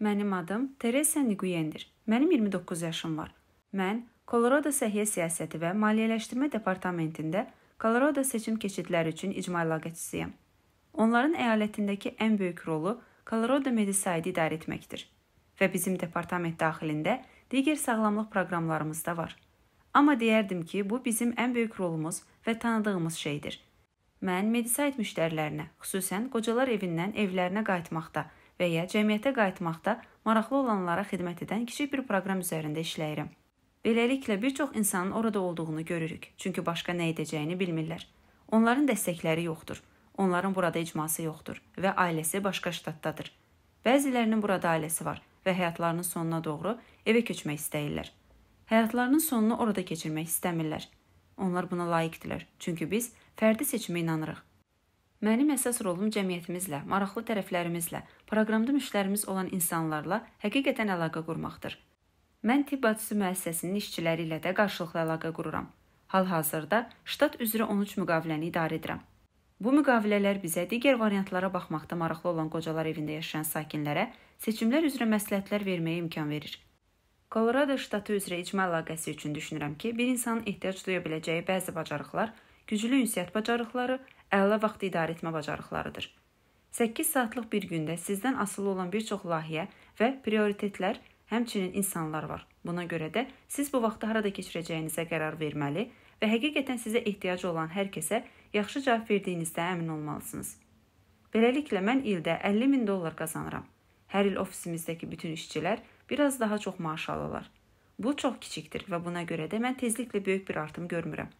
Mənim adım Teresa Niguyendir. Mənim 29 yaşım var. Mən Kolorado Səhiyyə Siyasəti və Maliyyələşdirmə Departamentində Kolorado seçim keçidləri üçün icma əlaqəçisiyəm. Onların əyalətindəki ən böyük rolu Kolorado Medisaidi idarə etməkdir və bizim departament daxilində digər sağlamlıq proqramlarımız da var. Amma deyərdim ki, bu bizim ən böyük rolumuz və tanıdığımız şeydir. Mən Medisaid müştərilərinə, xüsusən qocalar evindən evlərinə qayıtmaqda və ya cəmiyyətə qayıtmaqda maraqlı olanlara xidmət edən kiçik bir proqram üzərində işləyirəm. Beləliklə bir çox insanın orada olduğunu görürük, çünki başqa nə edəcəyini bilmirlər. Onların dəstəkləri yoxdur. Onların burada icması yoxdur və ailəsi başqa ştatdadır. Bəzilərinin burada ailəsi var və həyatlarının sonuna doğru evə köçmək istəyirlər. Həyatlarının sonunu orada keçirmək istəmirlər. Onlar buna layiqdirlər, çünki biz fərdi seçimə inanırıq Mənim əsas rolum cəmiyyətimizlə, maraqlı tərəflərimizlə, proqramda müştərimiz olan insanlarla həqiqətən əlaqə qurmaqdır. Mən tibb bacısı müəssisəsinin işçiləri ilə də qarşılıqlı əlaqə qururam. Hal-hazırda ştat üzrə 13 müqaviləni idarə edirəm. Bu müqavilələr bizə digər variantlara baxmaqda maraqlı olan qocalar evində yaşayan sakinlərə seçimlər üzrə məsləhətlər verməyə imkan verir. Kolorado ştatı üzrə icma əlaqəsi üçün düşünürəm ki, bir insanın ehtiyac duya biləcəyi bəzi bacarıqlar güclü ünsiyyət bacarıqları, əla vaxt idarə etmə bacarıqlarıdır. 8 saatlıq bir gündə sizdən asılı olan bir çox layihə və prioritetlər, həmçinin insanlar var. Buna görə də siz bu vaxtı harada keçirəcəyinizə qərar verməli və həqiqətən sizə ehtiyacı olan hər kəsə yaxşı cavab verdiyinizdə əmin olmalısınız. Beləliklə mən ildə 50 min dollar qazanıram. Hər il ofisimizdəki bütün işçilər biraz daha çox maaş alırlar. Bu çox kiçikdir və buna görə də mən tezliklə böyük bir artım görmürəm.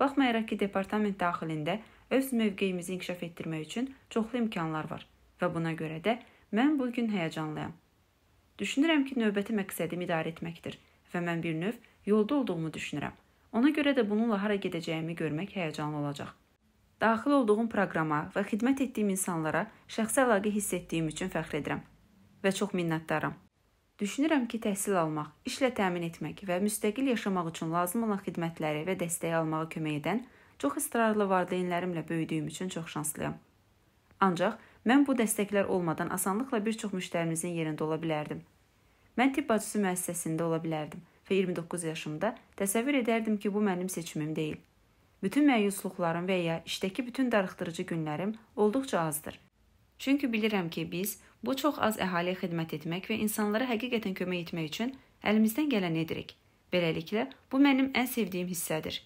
Baxmayaraq ki, departament daxilində öz mövqeyimizi inkişaf etdirmək üçün çoxlu imkanlar var və buna görə də mən bu gün həyəcanlıyam. Düşünürəm ki, növbəti məqsədim idarə etməkdir və mən bir növ yolda olduğumu düşünürəm. Ona görə də bununla hara gedəcəyimi görmək həyəcanlı olacaq. Daxil olduğum proqrama və xidmət etdiyim insanlara şəxsi əlaqə hiss etdiyim üçün fəxr edirəm və çox minnətdaram. Düşünürəm ki, təhsil almaq, işlə təmin etmək və müstəqil yaşamaq üçün lazım olan xidmətləri və dəstəyi almağa kömək edən çox israrlı valideynlərimlə böyüdüyüm üçün çox şanslıyam. Ancaq mən bu dəstəklər olmadan asanlıqla bir çox müştərimizin yerində ola bilərdim. Mən tibb bacısı müəssisəsində ola bilərdim və 29 yaşımda təsəvvür edərdim ki, bu mənim seçimim deyil. Bütün məyusluqlarım və ya işdəki bütün darıxdırıcı günlərim olduqca azdır Çünki bilirəm ki, biz bu çox az əhaliyə xidmət etmək və insanlara həqiqətən kömək etmək üçün əlimizdən gələni edirik. Beləliklə, bu mənim ən sevdiyim hissədir.